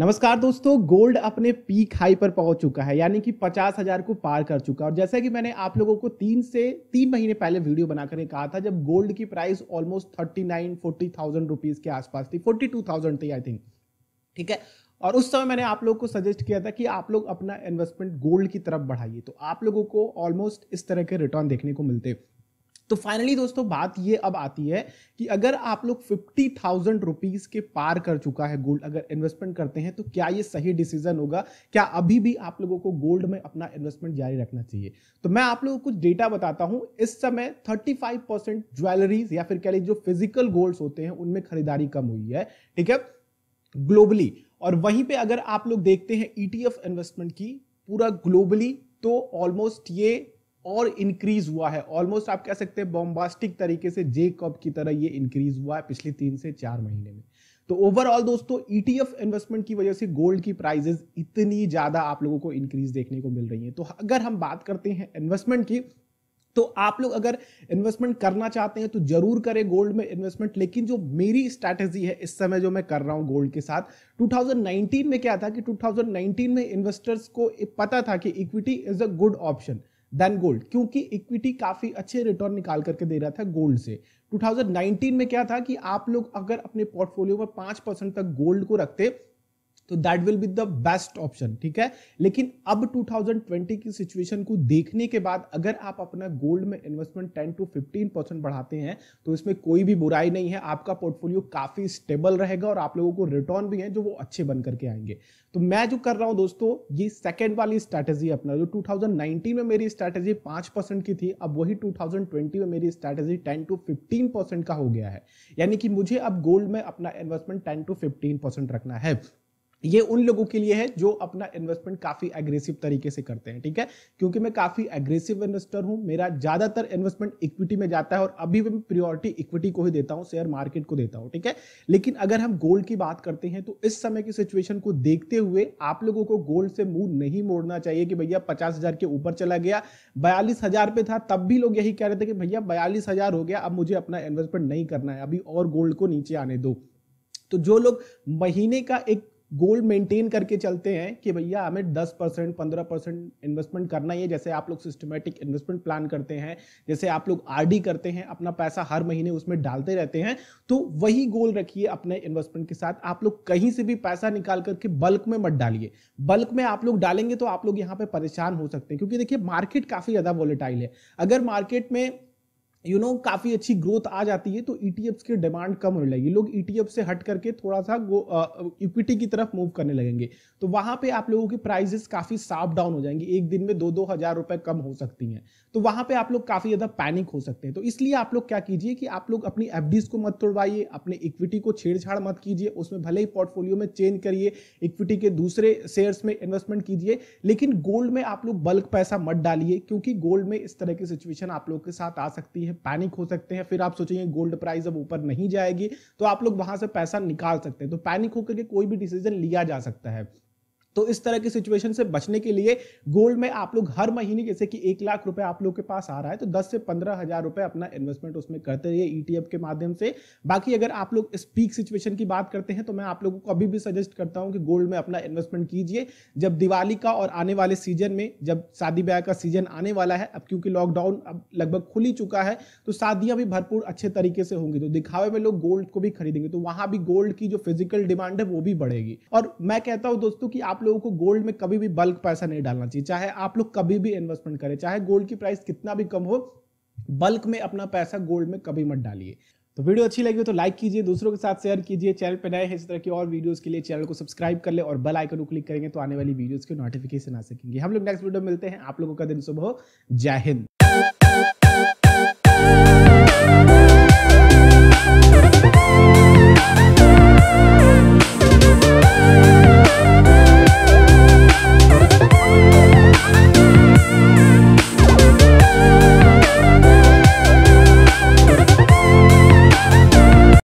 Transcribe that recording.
नमस्कार दोस्तों गोल्ड अपने पीक हाई पर पहुंच चुका है यानी कि पचास हजार को पार कर चुका है और जैसा कि मैंने आप लोगों को तीन से तीन महीने पहले वीडियो बनाकर कहा था जब गोल्ड की price almost thirty nine forty thousand rupees के आसपास थी फोर्टी टू थाउजेंड थी आई थिंक ठीक है और उस समय मैंने आप लोगों को सजेस्ट किया था कि आप लोग अपना इन्वेस्टमेंट गोल्ड की तरफ बढ़ाइए तो आप लोगों को ऑलमोस्ट इस तरह के रिटर्न देखने को मिलते तो फाइनली दोस्तों बात ये अब आती है कि अगर आप लोग फिफ्टी थाउजेंड रुपीज के पार कर चुका है गोल्ड अगर इन्वेस्टमेंट करते हैं तो क्या ये सही डिसीजन होगा क्या अभी भी आप लोगों को गोल्ड में अपना इन्वेस्टमेंट जारी रखना चाहिए तो मैं आप लोगों को कुछ डेटा बताता हूं इस समय थर्टी फाइव परसेंट ज्वेलरीज या फिर कह लीजिए जो फिजिकल गोल्ड्स होते हैं उनमें खरीदारी कम हुई है ठीक है ग्लोबली और वहीं पे अगर आप लोग देखते हैं ईटीएफ e इन्वेस्टमेंट की पूरा ग्लोबली तो ऑलमोस्ट ये और इंक्रीज हुआ है ऑलमोस्ट आप कह सकते हैं बॉम्बास्टिक तरीके से जे कॉप की तरह ये इंक्रीज हुआ है पिछले तीन से चार महीने में तो ओवरऑल दोस्तों ईटीएफ e इन्वेस्टमेंट की वजह से गोल्ड की प्राइजेस इतनी ज्यादा आप लोगों को इंक्रीज देखने को मिल रही है तो अगर हम बात करते हैं इन्वेस्टमेंट की तो आप लोग अगर इन्वेस्टमेंट करना चाहते हैं तो जरूर करें गोल्ड में इन्वेस्टमेंट लेकिन जो मेरी स्ट्रैटेजी है इस समय जो मैं कर रहा हूं गोल्ड के साथ 2019 में क्या था कि 2019 में इन्वेस्टर्स को पता था कि equity is a good option than gold क्योंकि इक्विटी काफी अच्छे रिटर्न निकाल करके दे रहा था गोल्ड से 2019 में क्या था कि आप लोग अगर अपने पोर्टफोलियो में पांच परसेंट तक गोल्ड को रखते तो that will be the best option ठीक है लेकिन अब 2020 की सिचुएशन को देखने के बाद अगर आप अपना गोल्ड में इन्वेस्टमेंट 10 टू 15 परसेंट बढ़ाते हैं तो इसमें कोई भी बुराई नहीं है आपका पोर्टफोलियो काफी स्टेबल रहेगा और आप लोगों को रिटर्न भी है जो वो अच्छे बन करके आएंगे तो मैं जो कर रहा हूं दोस्तों ये सेकेंड वाली स्ट्रैटेजी अपना जो 2019 में मेरी स्ट्रैटेजी पांच परसेंट की थी अब वही टू में मेरी strategy ten to fifteen percent का हो गया है यानी कि मुझे अब गोल्ड में अपना investment ten to fifteen percent रखना है ये उन लोगों के लिए है जो अपना इन्वेस्टमेंट काफी एग्रेसिव तरीके से करते हैं ठीक है क्योंकि मैं काफी एग्रेसिव इन्वेस्टर हूं मेरा ज्यादातर इन्वेस्टमेंट इक्विटी में जाता है और अभी भी प्रियोरिटी इक्विटी को ही देता हूं शेयर मार्केट को देता हूं ठीक है लेकिन अगर हम गोल्ड की बात करते हैं तो इस समय की सिचुएशन को देखते हुए आप लोगों को गोल्ड से मुंह नहीं मोड़ना चाहिए कि भैया पचास के ऊपर चला गया बयालीस हजार पे था तब भी लोग यही कह रहे थे कि भैया बयालीस हजार हो गया अब मुझे अपना इन्वेस्टमेंट नहीं करना है अभी और गोल्ड को नीचे आने दो तो जो लोग महीने का एक गोल मेंटेन करके चलते हैं कि भैया हमें 10 परसेंट पंद्रह परसेंट इन्वेस्टमेंट करना ही है जैसे आप लोग सिस्टमेटिक इन्वेस्टमेंट प्लान करते हैं जैसे आप लोग आरडी करते हैं अपना पैसा हर महीने उसमें डालते रहते हैं तो वही गोल रखिए अपने इन्वेस्टमेंट के साथ आप लोग कहीं से भी पैसा निकाल करके बल्क में मत डालिए बल्क में आप लोग डालेंगे तो आप लोग यहाँ पे परेशान हो सकते हैं क्योंकि देखिए मार्केट काफ़ी ज़्यादा वॉलेटाइल है अगर मार्केट में यू नो काफ़ी अच्छी ग्रोथ आ जाती है तो ईटीएफ e की डिमांड कम होने लगेगी लोग ईटीएफ e से हट करके थोड़ा सा इक्विटी की तरफ मूव करने लगेंगे तो वहां पे आप लोगों की प्राइजेस काफ़ी साफ डाउन हो जाएंगी एक दिन में दो दो हज़ार रुपए कम हो सकती हैं तो वहां पे आप लोग काफ़ी ज़्यादा पैनिक हो सकते हैं तो इसलिए आप लोग क्या कीजिए कि आप लोग अपनी एफ को मत तोड़वाइए अपने इक्विटी को छेड़छाड़ मत कीजिए उसमें भले ही पोर्टफोलियो में चेंज करिए इक्विटी के दूसरे शेयर्स में इन्वेस्टमेंट कीजिए लेकिन गोल्ड में आप लोग बल्क पैसा मत डालिए क्योंकि गोल्ड में इस तरह की सिचुएशन आप लोग के साथ आ सकती है पैनिक हो सकते हैं फिर आप सोचेंगे गोल्ड प्राइस अब ऊपर नहीं जाएगी तो आप लोग वहां से पैसा निकाल सकते हैं तो पैनिक होकर के कोई भी डिसीजन लिया जा सकता है तो इस तरह की सिचुएशन से बचने के लिए गोल्ड में आप लोग हर महीने जैसे कि एक लाख रुपए आप लोग के पास आ रहा है तो दस से पंद्रह हजार रुपए अपना इन्वेस्टमेंट उसमें करते रहिए ईटीएफ e के माध्यम से बाकी अगर आप लोग इस पीक सिचुएशन की बात करते हैं तो मैं आप लोगों को अभी भी सजेस्ट करता हूं कि गोल्ड में अपना इन्वेस्टमेंट कीजिए जब दिवाली का और आने वाले सीजन में जब शादी ब्याह का सीजन आने वाला है अब क्योंकि लॉकडाउन अब लगभग खुल ही चुका है तो शादियां भी भरपूर अच्छे तरीके से होंगी तो दिखावे में लोग गोल्ड को भी खरीदेंगे तो वहां भी गोल्ड की जो फिजिकल डिमांड है वो भी बढ़ेगी और मैं कहता हूं दोस्तों कि आप लोगों को गोल्ड में कभी भी बल्क पैसा नहीं डालना चाहिए चाहे आप लोग कभी भी इन्वेस्टमेंट करें चाहे गोल्ड की प्राइस कितना भी कम हो बल्क में अपना पैसा गोल्ड में कभी मत डालिए तो वीडियो अच्छी लगी हो तो लाइक कीजिए दूसरों के साथ शेयर कीजिए चैनल पर नए हैं इस तरह की और वीडियोस के लिए चैनल को सब्सक्राइब कर ले और बेल आइकन को क्लिक करेंगे तो आने वाली वीडियोस के नोटिफिकेशन आ सकेंगे हम लोग नेक्स्ट वीडियो मिलते हैं आप लोगों का दिन सुबह जय हिंद